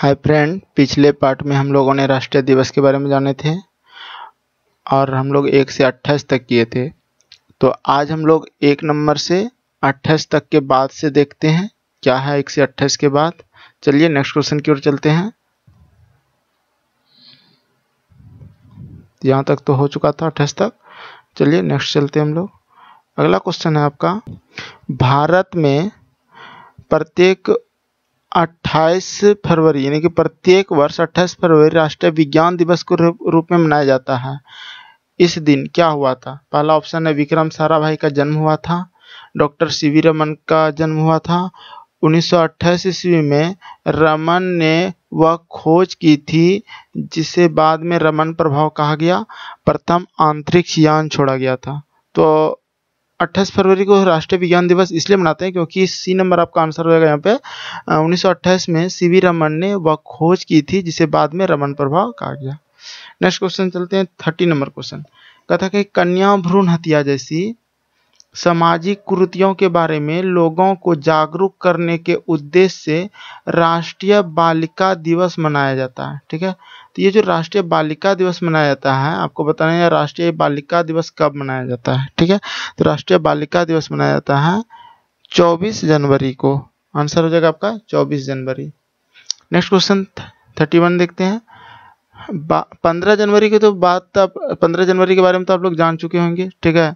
hi friend पिछले part में हम लोगों ने राष्ट्रीय दिवस के बारे में जाने थे और हम लोग एक से अट्ठाईस तक किए थे तो आज हम लोग एक नंबर से अट्ठाईस तक के बाद से देखते हैं क्या है एक से अट्ठाईस के बाद चलिए नेक्स्ट क्वेश्चन की ओर चलते हैं यहाँ तक तो हो चुका था अट्ठाईस तक चलिए नेक्स्ट चलते हैं हम लोग अगला क्वेश्चन है आपका भारत में प्रत्येक 28 फरवरी यानी कि प्रत्येक वर्ष 28 फरवरी राष्ट्रीय विज्ञान दिवस के रूप में मनाया जाता है इस दिन क्या हुआ था पहला ऑप्शन है विक्रम साराभाई का जन्म हुआ था डॉक्टर सी वी रमन का जन्म हुआ था उन्नीस ईस्वी में रमन ने वह खोज की थी जिसे बाद में रमन प्रभाव कहा गया प्रथम आंतरिक यान छोड़ा गया था तो अट्ठाईस फरवरी को राष्ट्रीय विज्ञान दिवस इसलिए मनाते हैं क्योंकि सी नंबर आपका आंसर जाएगा यहाँ पे उन्नीस में सी वी रमन ने वह खोज की थी जिसे बाद में रमन प्रभाव कहा गया नेक्स्ट क्वेश्चन चलते हैं थर्टी नंबर क्वेश्चन कथा के कन्या भ्रूण हत्या जैसी सामाजिक कृतियों के बारे में लोगों को जागरूक करने के उद्देश्य से राष्ट्रीय बालिका दिवस मनाया जाता है ठीक है तो ये जो राष्ट्रीय बालिका दिवस मनाया जाता है आपको बताना है राष्ट्रीय बालिका दिवस कब मनाया जाता है ठीक है तो राष्ट्रीय बालिका दिवस मनाया जाता है 24 जनवरी को आंसर हो जाएगा आपका 24 जनवरी नेक्स्ट क्वेश्चन थर्टी वन देखते हैं पंद्रह जनवरी की तो बात तो आप पंद्रह जनवरी के बारे में तो आप लोग जान चुके होंगे ठीक है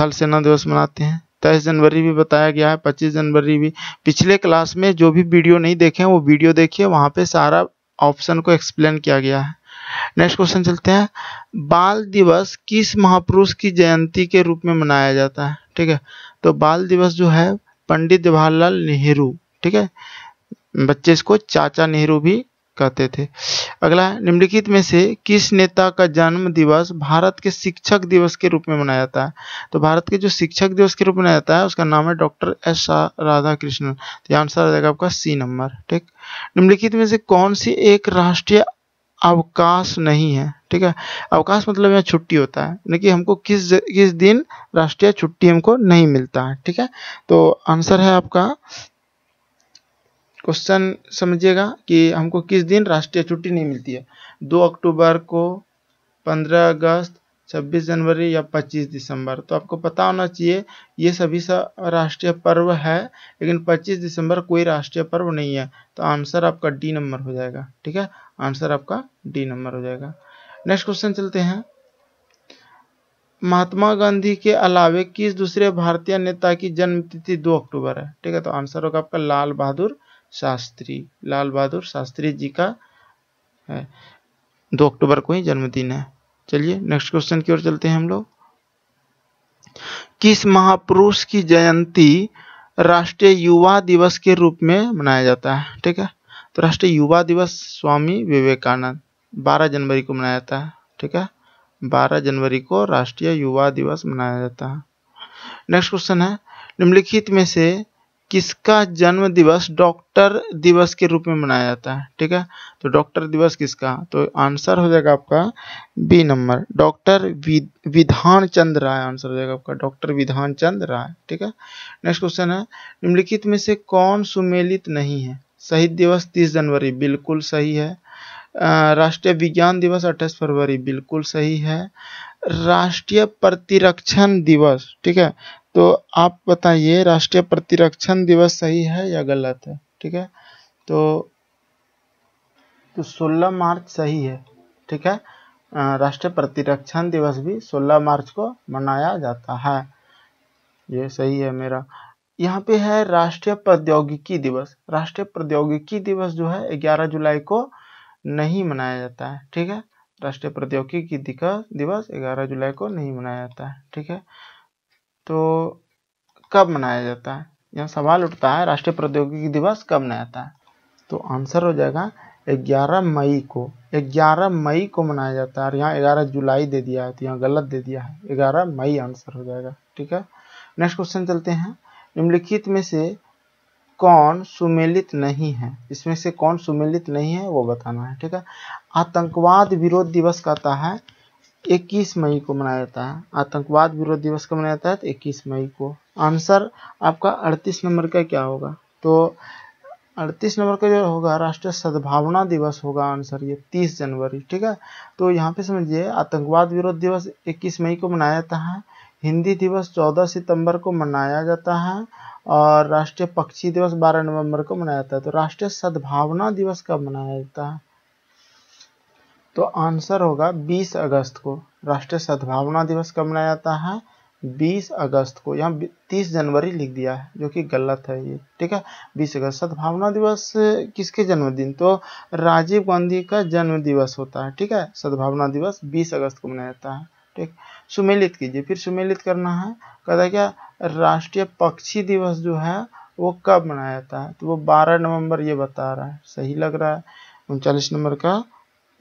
थल सेना दिवस मनाते हैं तेईस जनवरी भी बताया गया है पच्चीस जनवरी भी पिछले क्लास में जो भी वीडियो नहीं देखे हैं वो वीडियो देखिए वहाँ पे सारा ऑप्शन को एक्सप्लेन किया गया है नेक्स्ट क्वेश्चन चलते हैं बाल दिवस किस महापुरुष की जयंती के रूप में मनाया जाता है ठीक है तो बाल दिवस जो है पंडित जवाहरलाल नेहरू ठीक है बच्चे इसको चाचा नेहरू भी कहते थे अगला निम्नलिखित में से किस नेता का जन्म दिवस भारत के शिक्षक दिवस के रूप में मनाया जाता है तो भारत के जो शिक्षक दिवस के रूप में मनाया जाता है उसका नाम है doctor S R Radha Krishnan तो आंसर आ जाएगा आपका सी नंबर ठीक निम्नलिखित में से कौन सी एक राष्ट्रीय अवकाश नहीं है ठीक है अवकाश मतलब यहाँ छुट्टी होता है यानी कि हमको किस किस दिन राष्ट्रीय छुट्टी हमको नहीं मिलता है ठीक है तो आंसर है आपका क्वेश्चन समझिएगा कि हमको किस दिन राष्ट्रीय छुट्टी नहीं मिलती है दो अक्टूबर को पंद्रह अगस्त छब्बीस जनवरी या पच्चीस दिसंबर तो आपको पता होना चाहिए ये सभी सा राष्ट्रीय पर्व है लेकिन पच्चीस दिसंबर कोई राष्ट्रीय पर्व नहीं है तो आंसर आपका डी नंबर हो जाएगा ठीक है आंसर आपका डी नंबर हो जाएगा नेक्स्ट क्वेश्चन चलते हैं महात्मा गांधी के अलावे किस दूसरे भारतीय नेता की जन्मतिथि दो अक्टूबर है ठीक है तो आंसर होगा आपका लाल बहादुर शास्त्री लाल बहादुर शास्त्री जी का है दो अक्टूबर को ही जन्मदिन है चलिए नेक्स्ट क्वेश्चन की ओर चलते हैं हम लोग किस महापुरुष की जयंती राष्ट्रीय युवा दिवस के रूप में मनाया जाता है ठीक है तो राष्ट्रीय युवा दिवस स्वामी विवेकानंद 12 जनवरी को मनाया जाता है ठीक है 12 जनवरी को राष्ट्रीय युवा दिवस मनाया जाता है नेक्स्ट क्वेश्चन है निम्नलिखित में से किसका जन्म दिवस डॉक्टर दिवस के रूप में मनाया जाता है ठीक है तो डॉक्टर दिवस किसका तो आंसर हो जाएगा आपका बी नंबर डॉक्टर विधान चंद राय आंसर हो जाएगा आपका डॉक्टर विधान चंद राय ठीक है नेक्स्ट क्वेश्चन है निम्नलिखित में से कौन सुमेलित नहीं है शहीद दिवस तीस जनवरी बिल्कुल सही है राष्ट्रीय विज्ञान दिवस अट्ठाईस फरवरी बिल्कुल सही है राष्ट्रीय प्रतिरक्षण दिवस ठीक है तो आप बताइए राष्ट्रीय प्रतिरक्षण दिवस सही है या गलत है ठीक है तो तो 16 मार्च सही है ठीक है राष्ट्रीय प्रतिरक्षण दिवस भी 16 मार्च को मनाया जाता है ये सही है मेरा यहाँ पे है राष्ट्रीय प्रौद्योगिकी दिवस राष्ट्रीय प्रौद्योगिकी दिवस जो है 11 जुलाई को नहीं मनाया जाता है ठीक है राष्ट्रीय प्रौद्योगिकी दिवस 11 जुलाई को नहीं मनाया जाता है ठीक है तो कब मनाया जाता है यह सवाल उठता है राष्ट्रीय प्रौद्योगिकी दिवस कब मनाया जाता है तो आंसर हो जाएगा 11 मई को 11 मई को मनाया जाता है और यहाँ 11 जुलाई दे दिया है तो यहाँ गलत दे दिया है 11 मई आंसर हो जाएगा ठीक है नेक्स्ट क्वेश्चन चलते हैं निम्नलिखित में से कौन सुमेलित नहीं है इसमें से कौन सुमेलित नहीं है वो बताना है ठीक है आतंकवाद विरोध दिवस कहता है इक्कीस मई को मनाया जाता है आतंकवाद विरोध दिवस कब मनाया जाता है तो इक्कीस मई को आंसर आपका अड़तीस नंबर का क्या होगा तो अड़तीस नंबर का जो होगा राष्ट्रीय सद्भावना दिवस होगा आंसर ये तीस जनवरी ठीक है तो यहाँ पे समझिए आतंकवाद विरोध दिवस इक्कीस मई को मनाया जाता है हिंदी दिवस चौदह सितंबर को मनाया जाता है और राष्ट्रीय पक्षी दिवस बारह नवंबर को मनाया जाता है तो राष्ट्रीय सद्भावना दिवस कब मनाया जाता है तो आंसर होगा 20 अगस्त को राष्ट्रीय सद्भावना दिवस कब मनाया जाता है 20 अगस्त को यहाँ 30 जनवरी लिख दिया है जो कि गलत है ये ठीक है 20 अगस्त सद्भावना दिवस किसके जन्मदिन तो राजीव गांधी का जन्म दिवस होता है ठीक है सद्भावना दिवस 20 अगस्त को मनाया जाता है ठीक सुमेलित कीजिए फिर सुमेलित करना है कहता है क्या राष्ट्रीय पक्षी दिवस जो है वो कब मनाया जाता है तो वो 12 नवंबर ये बता रहा है सही लग रहा है उनचालीस नंबर का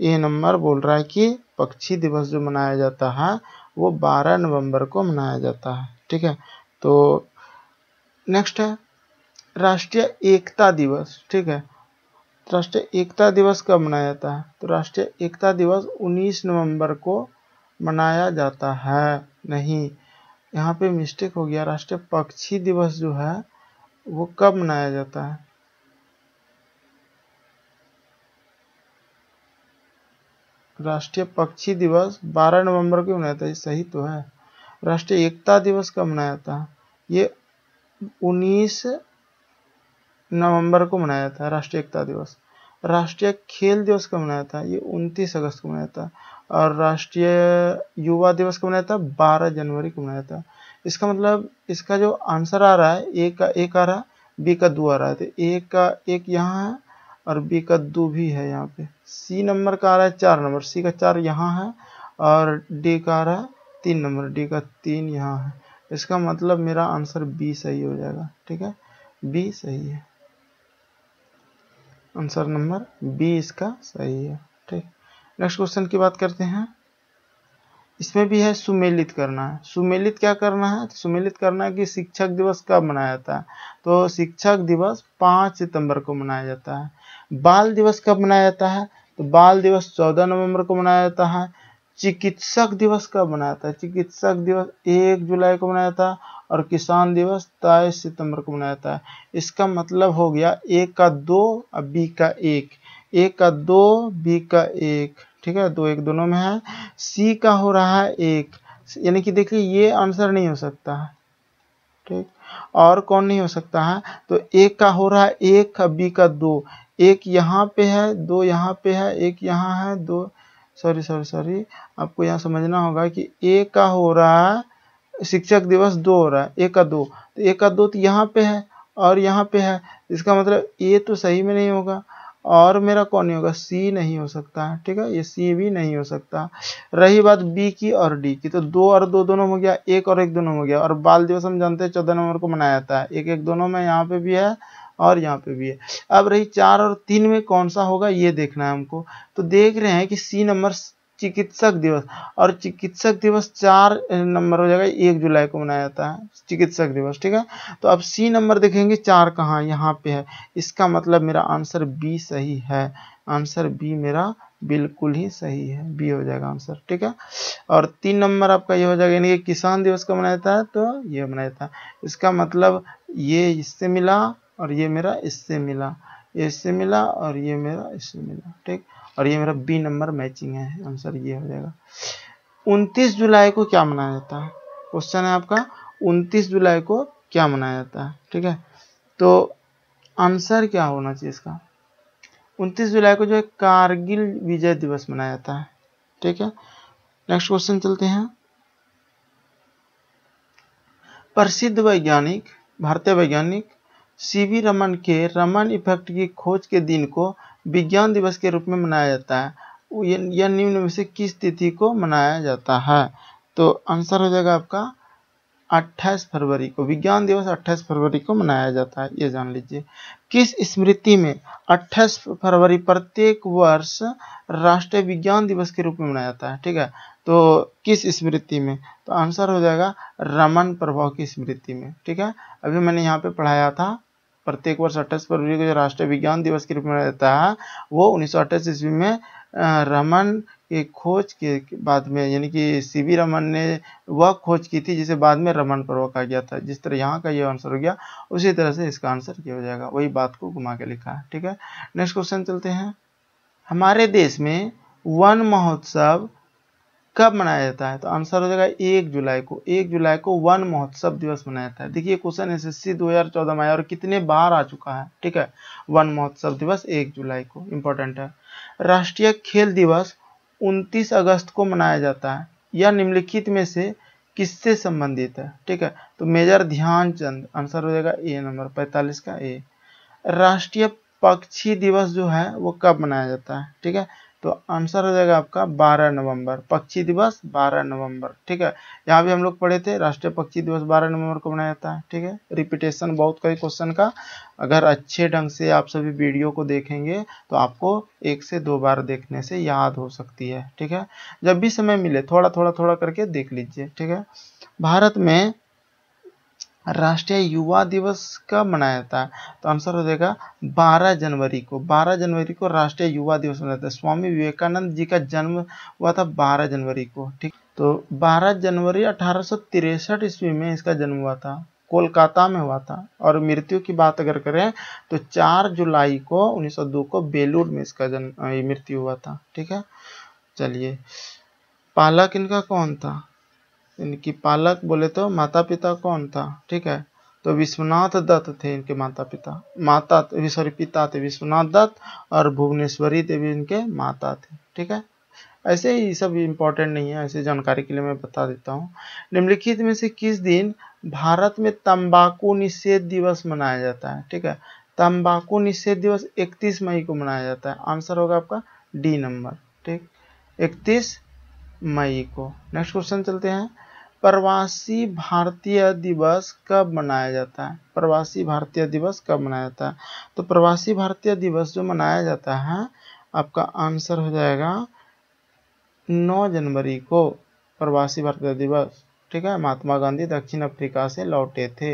ये नंबर बोल रहा है कि पक्षी दिवस जो मनाया जाता है वो 12 नवंबर को मनाया जाता है ठीक है तो नेक्स्ट है राष्ट्रीय एकता दिवस ठीक है राष्ट्रीय एकता दिवस कब मनाया जाता है तो राष्ट्रीय एकता दिवस 19 नवंबर को मनाया जाता है नहीं यहाँ पे मिस्टेक हो गया राष्ट्रीय पक्षी दिवस जो है वो कब मनाया जाता है राष्ट्रीय पक्षी दिवस 12 नवंबर को मनाया था ये सही तो है राष्ट्रीय एकता दिवस कब मनाया था ये 19 नवंबर को मनाया था राष्ट्रीय एकता दिवस राष्ट्रीय खेल दिवस कब मनाया था ये 29 अगस्त को मनाया था और राष्ट्रीय युवा दिवस कब मनाया था बारह जनवरी को मनाया था इसका मतलब इसका जो आंसर आ रहा है ए का एक आ रहा है बी का दो आ रहा है तो ए का एक यहाँ है अरबी कद्दू भी है यहाँ पे सी नंबर का आ रहा है चार नंबर सी का चार यहाँ है और डी का आ रहा है तीन नंबर डी का तीन यहाँ है इसका मतलब मेरा आंसर बी सही हो जाएगा ठीक है बी सही है आंसर नंबर बी इसका सही है ठीक नेक्स्ट क्वेश्चन की बात करते हैं इसमें भी है सुमेलित करना है सुमेलित क्या करना है तो सुमेलित करना है कि शिक्षक दिवस कब मनाया जाता है तो शिक्षक दिवस पाँच सितंबर को मनाया जाता है बाल दिवस कब मनाया जाता है तो बाल दिवस चौदह नवंबर को मनाया जाता है चिकित्सक दिवस कब मनाया जाता है चिकित्सक दिवस एक जुलाई को मनाया जाता है और किसान दिवस तेईस सितंबर को मनाया जाता है इसका मतलब हो गया एक का दो और बी का एक एक का दो बी का एक ठीक है दो एक दोनों में है सी का हो रहा है एक यानी कि देखिए ये आंसर नहीं हो सकता है ठीक और कौन नहीं हो सकता है तो एक का हो रहा है एक बी का दो एक यहाँ पे है दो यहाँ पे है एक यहाँ है दो सॉरी सॉरी सॉरी आपको यहाँ समझना होगा कि एक का हो रहा है शिक्षक दिवस दो हो रहा है एक का दो तो एक का दो तो यहाँ पे है और यहाँ पे है इसका मतलब ए तो सही में नहीं होगा और मेरा कौन नहीं होगा सी नहीं हो सकता ठीक है ये सी भी नहीं हो सकता रही बात बी की और डी की तो दो और दो दोनों हो गया एक और एक दोनों हो गया और बाल दिवस हम जानते हैं चौदह नवंबर को मनाया जाता है एक एक दोनों में यहाँ पे भी है और यहाँ पे भी है अब रही चार और तीन में कौन सा होगा ये देखना है हमको तो देख रहे हैं कि सी नंबर चिकित्सक दिवस और चिकित्सक दिवस चार नंबर हो जाएगा एक जुलाई को मनाया जाता है चिकित्सक दिवस ठीक है तो अब सी नंबर देखेंगे चार कहाँ यहाँ पे है इसका मतलब मेरा आंसर बी सही है आंसर बी मेरा बिल्कुल ही सही है बी हो जाएगा आंसर ठीक है और तीन नंबर आपका ये हो जाएगा यानी कि किसान दिवस का मनाया जाता है तो ये मनाया जाता है इसका मतलब ये इससे मिला और ये मेरा इससे मिला ये इससे मिला और ये मेरा इससे मिला ठीक और ये मेरा बी नंबर मैचिंग है आंसर ये हो जाएगा उनतीस जुलाई को क्या मनाया जाता है क्वेश्चन है आपका उनतीस जुलाई को क्या मनाया जाता है ठीक है तो आंसर क्या होना चाहिए इसका उनतीस जुलाई को जो है कारगिल विजय दिवस मनाया जाता है ठीक है नेक्स्ट क्वेश्चन चलते हैं प्रसिद्ध वैज्ञानिक भारतीय वैज्ञानिक सीवी रमन के रमन इफेक्ट की खोज के दिन को विज्ञान दिवस के रूप में मनाया जाता है यह निम्न में से किस तिथि को मनाया जाता है तो आंसर हो जाएगा आपका 28 फरवरी को विज्ञान दिवस 28 फरवरी को मनाया जाता है ये जान लीजिए किस स्मृति में 28 फरवरी प्रत्येक वर्ष राष्ट्रीय विज्ञान दिवस के रूप में मनाया जाता है ठीक है तो किस स्मृति में तो आंसर हो जाएगा रमन प्रभाव की स्मृति में ठीक है अभी मैंने यहाँ पे पढ़ाया था प्रत्येक वर्ष अट्ठाईस फरवरी को जो राष्ट्रीय विज्ञान दिवस के रूप में रहता है वो उन्नीस ईस्वी में रमन की खोज के बाद में यानी कि सीवी रमन ने वह खोज की थी जिसे बाद में रमन पर्व कहा गया था जिस तरह यहाँ का ये आंसर हो गया उसी तरह से इसका आंसर क्या हो जाएगा वही बात को घुमा के लिखा है ठीक है नेक्स्ट क्वेश्चन चलते हैं हमारे देश में वन महोत्सव कब मनाया जाता है तो आंसर हो जाएगा एक जुलाई को एक जुलाई को वन महोत्सव दिवस मनाया जाता है देखिए क्वेश्चन एस एस में आया और कितने बार आ चुका है ठीक है वन महोत्सव दिवस एक जुलाई को इम्पोर्टेंट है राष्ट्रीय खेल दिवस 29 अगस्त को मनाया जाता है यह निम्नलिखित में से किससे संबंधित है ठीक है तो मेजर ध्यानचंद आंसर हो जाएगा ए नंबर पैंतालीस का ए राष्ट्रीय पक्षी दिवस जो है वो कब मनाया जाता है ठीक है तो आंसर हो जाएगा आपका 12 नवंबर पक्षी दिवस 12 नवंबर ठीक है यहाँ भी हम लोग पढ़े थे राष्ट्रीय पक्षी दिवस 12 नवंबर को मनाया जाता है ठीक है रिपीटेशन बहुत कई क्वेश्चन का अगर अच्छे ढंग से आप सभी वीडियो को देखेंगे तो आपको एक से दो बार देखने से याद हो सकती है ठीक है जब भी समय मिले थोड़ा थोड़ा थोड़ा करके देख लीजिए ठीक है भारत में राष्ट्रीय युवा दिवस कब मनाया जाता है तो आंसर हो जाएगा 12 जनवरी को 12 जनवरी को राष्ट्रीय युवा दिवस मनाया जाता है स्वामी विवेकानंद जी का जन्म हुआ था 12 जनवरी को ठीक तो 12 जनवरी अठारह ईस्वी में इसका जन्म हुआ था कोलकाता में हुआ था और मृत्यु की बात अगर करें तो 4 जुलाई को 1902 को बेलूर में इसका जन्म मृत्यु हुआ था ठीक है चलिए पालक इनका कौन था इनकी पालक बोले तो माता पिता कौन था ठीक है तो विश्वनाथ दत्त थे इनके माता पिता माता सॉरी पिता थे विश्वनाथ दत्त और भुवनेश्वरी देवी इनके माता थे ठीक है ऐसे ही सब इम्पोर्टेंट नहीं है ऐसे जानकारी के लिए मैं बता देता हूँ निम्नलिखित में से किस दिन भारत में तंबाकू निषेध दिवस मनाया जाता है ठीक है तंबाकू निषेध दिवस 31 मई को मनाया जाता है आंसर होगा आपका डी नंबर ठीक 31 मई को नेक्स्ट क्वेश्चन चलते हैं प्रवासी भारतीय दिवस कब मनाया जाता है प्रवासी भारतीय दिवस कब मनाया जाता है तो प्रवासी भारतीय दिवस जो मनाया जाता है आपका आंसर हो जाएगा 9 जनवरी को प्रवासी भारतीय दिवस ठीक है महात्मा गांधी दक्षिण अफ्रीका से लौटे थे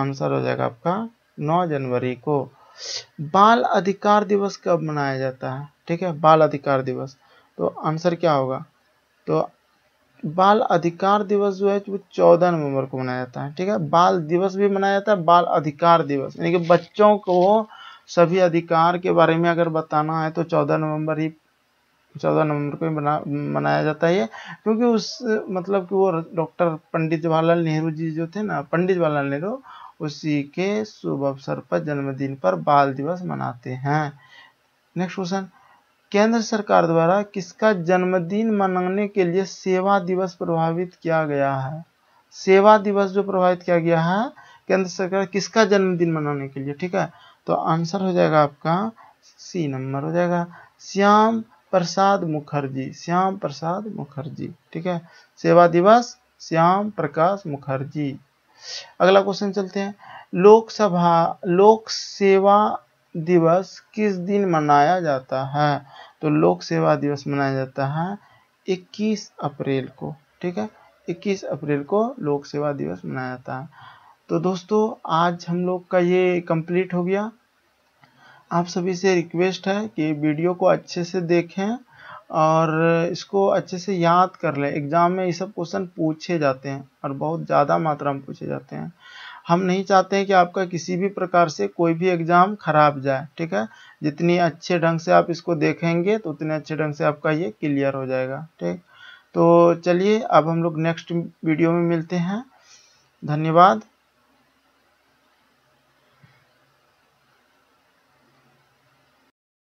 आंसर हो जाएगा आपका 9 जनवरी को बाल अधिकार दिवस कब मनाया जाता है ठीक है बाल अधिकार दिवस तो आंसर क्या होगा तो बाल अधिकार दिवस जो है वो चौदह नवंबर को मनाया जाता है ठीक है बाल दिवस भी मनाया जाता है बाल अधिकार दिवस यानी कि बच्चों को सभी अधिकार के बारे में अगर बताना है तो चौदह नवंबर ही चौदह नवंबर को ही मना मनाया जाता है क्योंकि उस मतलब कि वो डॉक्टर पंडित जवाहरलाल नेहरू जी जो थे ना पंडित जवाहरलाल नेहरू उसी के शुभ अवसर पर जन्मदिन पर बाल दिवस मनाते हैं नेक्स्ट क्वेश्चन केंद्र सरकार द्वारा किसका जन्मदिन मनाने के लिए सेवा दिवस प्रभावित किया गया है सेवा दिवस जो प्रभावित किया गया है केंद्र सरकार किसका जन्मदिन मनाने के लिए ठीक है तो आंसर हो जाएगा आपका सी नंबर हो जाएगा श्याम प्रसाद मुखर्जी श्याम प्रसाद मुखर्जी ठीक है सेवा दिवस श्याम प्रकाश मुखर्जी अगला क्वेश्चन चलते हैं लोकसभा लोक सेवा दिवस किस दिन मनाया जाता है तो लोक सेवा दिवस मनाया जाता है 21 अप्रैल को ठीक है 21 अप्रैल को लोक सेवा दिवस मनाया जाता है तो दोस्तों आज हम लोग का ये कंप्लीट हो गया आप सभी से रिक्वेस्ट है कि वीडियो को अच्छे से देखें और इसको अच्छे से याद कर लें एग्ज़ाम में ये सब क्वेश्चन पूछे जाते हैं और बहुत ज़्यादा मात्रा में पूछे जाते हैं हम नहीं चाहते हैं कि आपका किसी भी प्रकार से कोई भी एग्ज़ाम खराब जाए ठीक है जितनी अच्छे ढंग से आप इसको देखेंगे तो उतने अच्छे ढंग से आपका ये क्लियर हो जाएगा ठीक तो चलिए अब हम लोग नेक्स्ट वीडियो में मिलते हैं धन्यवाद